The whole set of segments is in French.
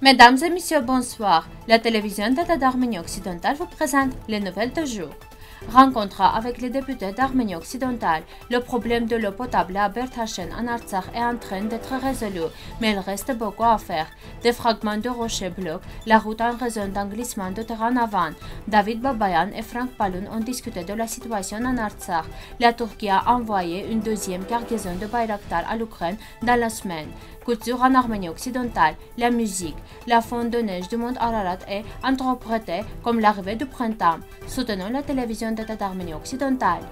Mesdames et messieurs, bonsoir. La télévision d'État d'Arménie occidentale vous présente les nouvelles du jour rencontra avec les députés d'Arménie occidentale. Le problème de l'eau potable à Berthachen en Artsakh est en train d'être résolu, mais il reste beaucoup à faire. Des fragments de rochers bloquent la route en raison d'un glissement de terrain avant. David Babayan et Frank Palun ont discuté de la situation en Artsakh. La Turquie a envoyé une deuxième cargaison de Bayraktar à l'Ukraine dans la semaine culture en Arménie occidentale, la musique, la fonte de neige du monde Ararat est interprétée comme l'arrivée du printemps. Soutenons la télévision de l'Arménie occidentale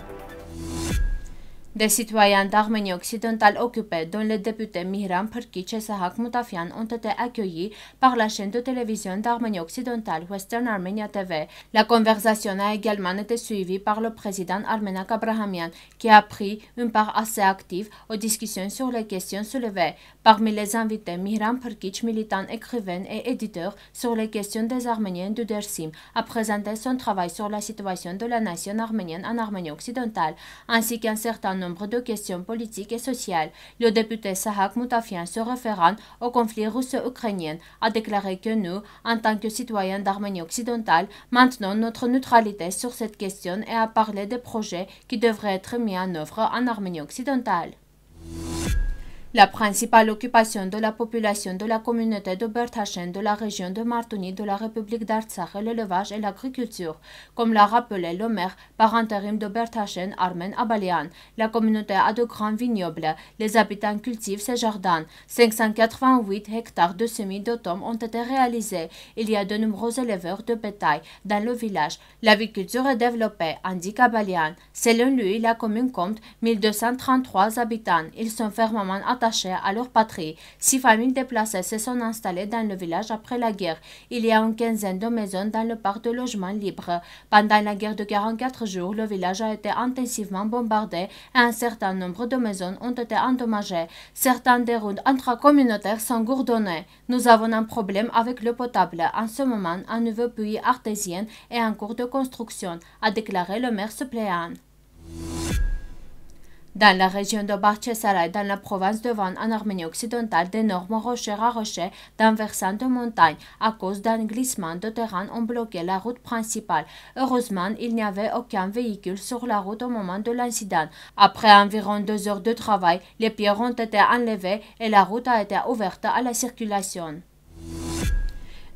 des citoyens d'Arménie occidentale occupée, dont les députés Mihram Perkic et Sahak Mutafian, ont été accueillis par la chaîne de télévision d'Arménie occidentale Western Armenia TV. La conversation a également été suivie par le président Armenak Abrahamian, qui a pris une part assez active aux discussions sur les questions soulevées. Parmi les invités, Mihram Perkic, militant, écrivain et éditeur sur les questions des Arméniens du Dersim, a présenté son travail sur la situation de la nation arménienne en Arménie occidentale, ainsi qu'un certain nombre de questions politiques et sociales. Le député Sahak Mutafian se référant au conflit russo-ukrainien, a déclaré que nous, en tant que citoyens d'Arménie occidentale, maintenons notre neutralité sur cette question et a parlé des projets qui devraient être mis en œuvre en Arménie occidentale. La principale occupation de la population de la communauté de Berthachen de la région de Martoni de la République d'Artsakh est l'élevage et l'agriculture. Comme l'a rappelé le maire par intérim de Berthachen, Armen Abalian, la communauté a de grands vignobles. Les habitants cultivent ses jardins. 588 hectares de semis d'automne ont été réalisés. Il y a de nombreux éleveurs de bétail dans le village. l'agriculture est développée, indique Abalian. Selon lui, la commune compte 1233 habitants. Ils sont fermement attachés à leur patrie. Six familles déplacées se sont installées dans le village après la guerre. Il y a une quinzaine de maisons dans le parc de logements libres. Pendant la guerre de 44 jours, le village a été intensivement bombardé et un certain nombre de maisons ont été endommagées. Certains des routes intracommunautaires sont gourdonnées. Nous avons un problème avec l'eau potable. En ce moment, un nouveau puits artésien est en cours de construction, a déclaré le maire suppléant. Dans la région de Barchesaray, dans la province de Van, en Arménie occidentale, d'énormes rochers à rochers d'un versant de montagne à cause d'un glissement de terrain ont bloqué la route principale. Heureusement, il n'y avait aucun véhicule sur la route au moment de l'incident. Après environ deux heures de travail, les pierres ont été enlevées et la route a été ouverte à la circulation.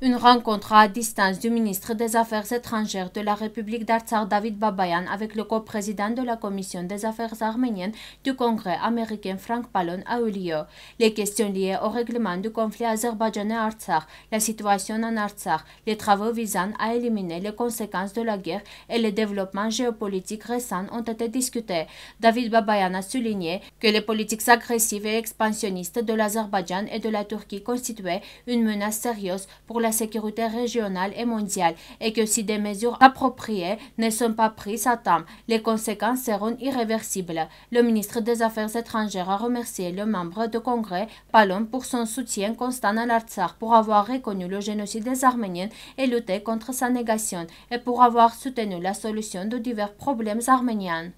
Une rencontre à distance du ministre des Affaires étrangères de la République d'Artsar, David Babayan avec le coprésident de la Commission des Affaires arméniennes du Congrès américain Frank Pallon a eu lieu. Les questions liées au règlement du conflit azerbaïdjanais artsar la situation en Artsar, les travaux visant à éliminer les conséquences de la guerre et les développements géopolitiques récents ont été discutés. David Babayan a souligné que les politiques agressives et expansionnistes de l'Azerbaïdjan et de la Turquie constituaient une menace sérieuse pour la sécurité régionale et mondiale et que si des mesures appropriées ne sont pas prises à temps, les conséquences seront irréversibles. Le ministre des Affaires étrangères a remercié le membre du Congrès, Palom, pour son soutien constant à l'Artsar, pour avoir reconnu le génocide des Arméniens et lutté contre sa négation, et pour avoir soutenu la solution de divers problèmes arméniens.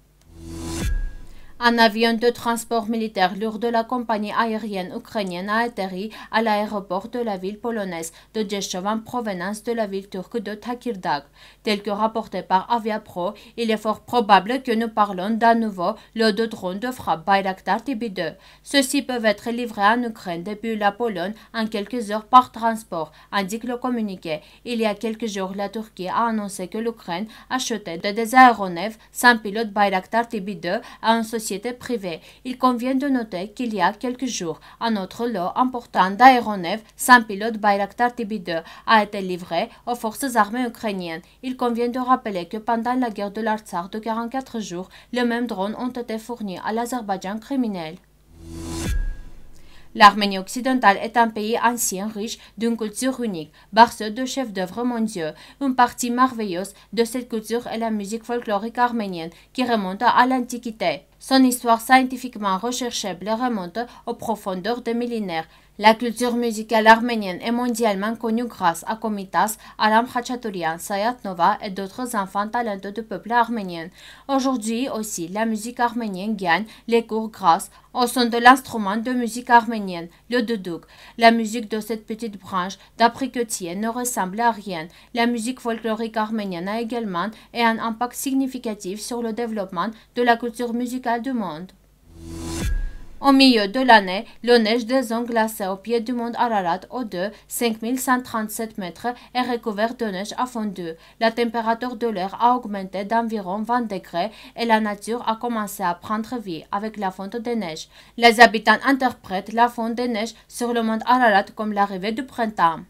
Un avion de transport militaire lourd de la compagnie aérienne ukrainienne a atterri à l'aéroport de la ville polonaise de Djeshov en provenance de la ville turque de Takirdag. Tel que rapporté par Aviapro, il est fort probable que nous parlons d'un nouveau lot de drones de frappe Bayraktar TB2. Ceux-ci peuvent être livrés en Ukraine depuis la Pologne en quelques heures par transport, indique le communiqué. Il y a quelques jours, la Turquie a annoncé que l'Ukraine achetait des aéronefs sans pilote Bayraktar TB2 à un société il convient de noter qu'il y a quelques jours, un autre lot important d'aéronefs sans pilote Bayraktar tb a été livré aux forces armées ukrainiennes. Il convient de rappeler que pendant la guerre de l'artsar de 44 jours, les mêmes drones ont été fournis à l'Azerbaïdjan criminel. L'Arménie occidentale est un pays ancien riche d'une culture unique, barceau de chefs d'œuvre mondiaux. Une partie merveilleuse de cette culture est la musique folklorique arménienne qui remonte à l'Antiquité. Son histoire scientifiquement recherchable remonte aux profondeurs des millénaires. La culture musicale arménienne est mondialement connue grâce à Komitas, Aram Khachaturian, Sayat Nova et d'autres enfants talentueux du peuple arménien. Aujourd'hui aussi, la musique arménienne gagne les cours grâce au son de l'instrument de musique arménienne, le duduk. La musique de cette petite branche d'apricotier ne ressemble à rien. La musique folklorique arménienne a également un impact significatif sur le développement de la culture musicale du monde. Au milieu de l'année, le neige des zones glacées au pied du mont Ararat au 2, 5137 mètres, est recouvert de neige à fondue. La température de l'air a augmenté d'environ 20 degrés et la nature a commencé à prendre vie avec la fonte des neiges. Les habitants interprètent la fonte des neiges sur le mont Ararat comme l'arrivée du printemps.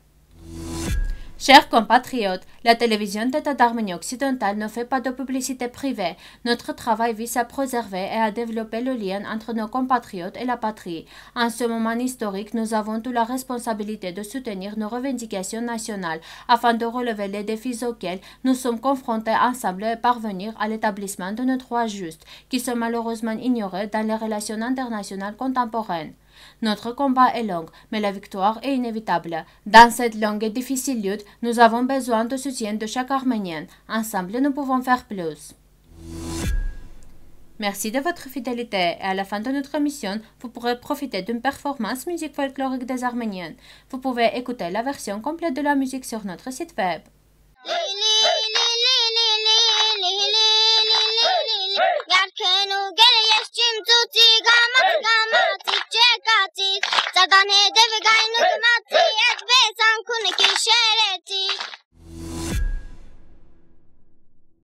Chers compatriotes, la télévision d'État d'Arménie occidentale ne fait pas de publicité privée. Notre travail vise à préserver et à développer le lien entre nos compatriotes et la patrie. En ce moment historique, nous avons toute la responsabilité de soutenir nos revendications nationales afin de relever les défis auxquels nous sommes confrontés ensemble et parvenir à l'établissement de nos droits justes, qui sont malheureusement ignorés dans les relations internationales contemporaines. Notre combat est long, mais la victoire est inévitable. Dans cette longue et difficile lutte, nous avons besoin de soutien de chaque Arménien. Ensemble, nous pouvons faire plus. Merci de votre fidélité et à la fin de notre mission, vous pourrez profiter d'une performance musique folklorique des Arméniennes. Vous pouvez écouter la version complète de la musique sur notre site web.